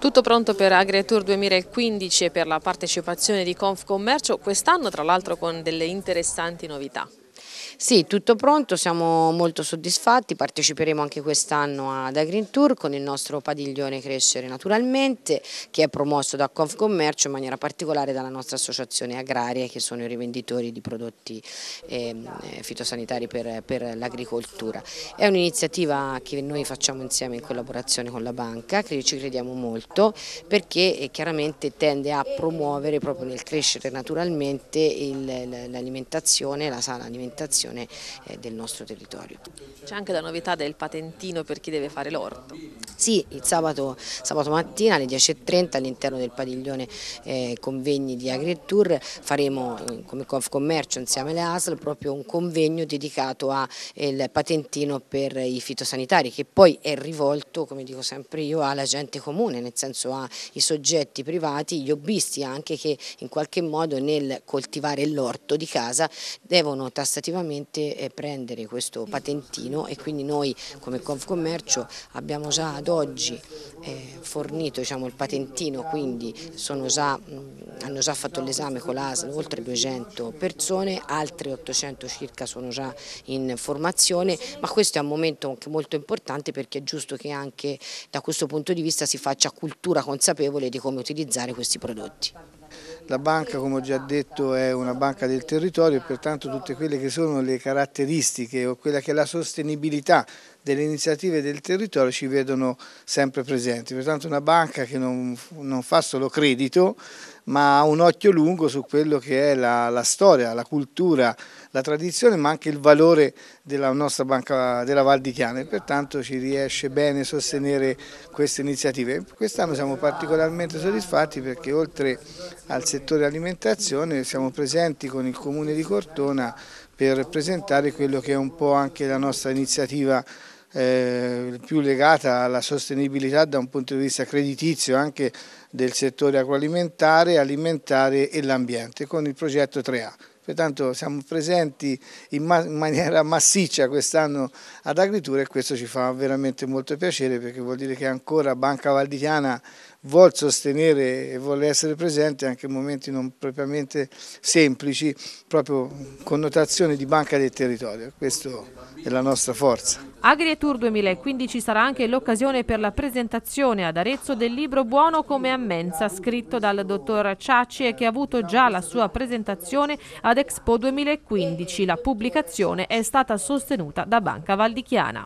Tutto pronto per AgriTour 2015 e per la partecipazione di Confcommercio, quest'anno tra l'altro con delle interessanti novità. Sì, tutto pronto, siamo molto soddisfatti, parteciperemo anche quest'anno ad Agreen Tour con il nostro padiglione Crescere Naturalmente che è promosso da Confcommercio in maniera particolare dalla nostra associazione agraria che sono i rivenditori di prodotti ehm, eh, fitosanitari per, per l'agricoltura. È un'iniziativa che noi facciamo insieme in collaborazione con la banca, ci crediamo molto perché eh, chiaramente tende a promuovere proprio nel crescere naturalmente l'alimentazione, la sana alimentazione valorizzazione eh, del nostro territorio. C'è anche la novità del patentino per chi deve fare l'orto? Sì, il sabato, sabato mattina alle 10.30 all'interno del padiglione eh, convegni di AgriTour faremo eh, come Confcommercio insieme alle ASL proprio un convegno dedicato al eh, patentino per i fitosanitari che poi è rivolto, come dico sempre io, alla gente comune, nel senso ai soggetti privati, gli hobbisti anche che in qualche modo nel coltivare l'orto di casa devono tassativamente veramente eh, prendere questo patentino e quindi noi come Confcommercio abbiamo già ad oggi eh, fornito diciamo, il patentino, quindi già, hanno già fatto l'esame con l'ASL oltre 200 persone, altre 800 circa sono già in formazione, ma questo è un momento anche molto importante perché è giusto che anche da questo punto di vista si faccia cultura consapevole di come utilizzare questi prodotti. La banca, come ho già detto, è una banca del territorio e pertanto tutte quelle che sono le caratteristiche o quella che è la sostenibilità delle iniziative del territorio ci vedono sempre presenti. Pertanto una banca che non, non fa solo credito, ma ha un occhio lungo su quello che è la, la, storia, la cultura, la tradizione, ma anche il valore della nostra banca della Val di Chiana e pertanto ci riesce bene a sostenere queste iniziative. Quest'anno siamo particolarmente soddisfatti perché oltre al settore alimentazione siamo presenti con il comune di Cortona per presentare quello che è un po' anche la nostra iniziativa eh, più legata alla sostenibilità da un punto di vista creditizio anche del settore agroalimentare, alimentare e l'ambiente con il progetto 3A. Pertanto siamo presenti in, ma in maniera massiccia quest'anno ad Agritura e questo ci fa veramente molto piacere perché vuol dire che ancora Banca Valdichiana vuol sostenere e vuole essere presente anche in momenti non propriamente semplici, proprio connotazione di banca del territorio. Questa è la nostra forza. AgriTour 2015 sarà anche l'occasione per la presentazione ad Arezzo del libro Buono come ammenza, scritto dal dottor Ciacci e che ha avuto già la sua presentazione ad Expo 2015. La pubblicazione è stata sostenuta da Banca Valdichiana.